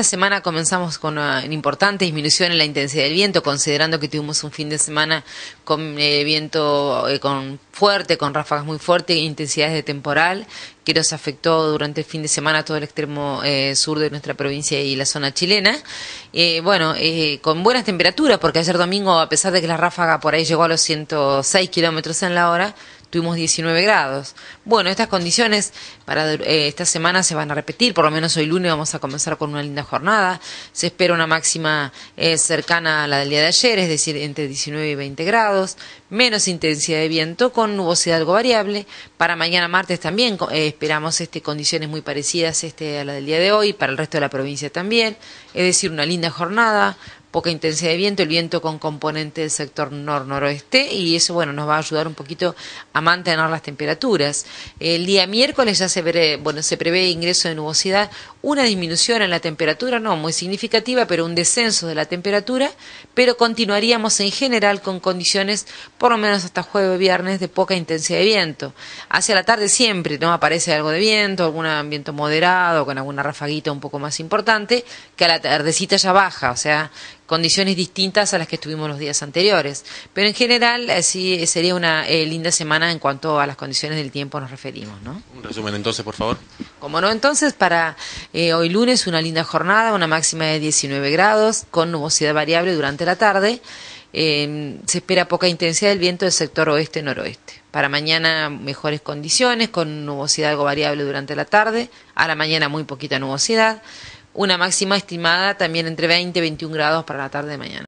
Esta semana comenzamos con una importante disminución en la intensidad del viento, considerando que tuvimos un fin de semana con eh, viento eh, con fuerte, con ráfagas muy fuertes, e intensidades de temporal, que nos afectó durante el fin de semana todo el extremo eh, sur de nuestra provincia y la zona chilena. bueno, con buenas temperaturas, porque ayer domingo, a pesar de que la ráfaga por ahí llegó a los 106 kilómetros en la hora, tuvimos 19 grados. Bueno, estas condiciones para eh, esta semana se van a repetir, por lo menos hoy lunes vamos a comenzar con una linda jornada. Se espera una máxima eh, cercana a la del día de ayer, es decir, entre 19 y 20 grados, menos intensidad de viento con nubosidad algo variable. Para mañana martes también eh, esperamos este, condiciones muy parecidas este, a la del día de hoy, para el resto de la provincia también. Es decir, una linda jornada, poca intensidad de viento, el viento con componente del sector nor-noroeste y eso bueno nos va a ayudar un poquito a mantener las temperaturas. El día miércoles ya se prevé, bueno, se prevé ingreso de nubosidad, una disminución en la temperatura, no muy significativa, pero un descenso de la temperatura, pero continuaríamos en general con condiciones por lo menos hasta jueves o viernes de poca intensidad de viento. Hacia la tarde siempre no aparece algo de viento, algún viento moderado con alguna rafaguita un poco más importante, que a la tardecita ya baja, o sea, condiciones distintas a las que estuvimos los días anteriores. Pero en general así eh, eh, sería una eh, linda semana en cuanto a las condiciones del tiempo nos referimos, ¿no? Un resumen entonces, por favor. Como no, entonces para hoy lunes una linda jornada, una máxima de 19 grados con nubosidad variable durante la tarde. Em, se espera poca intensidad del viento del sector oeste-noroeste. Para mañana mejores condiciones, con nubosidad algo variable durante la tarde, a la mañana muy poquita nubosidad una máxima estimada también entre 20 y 21 grados para la tarde de mañana.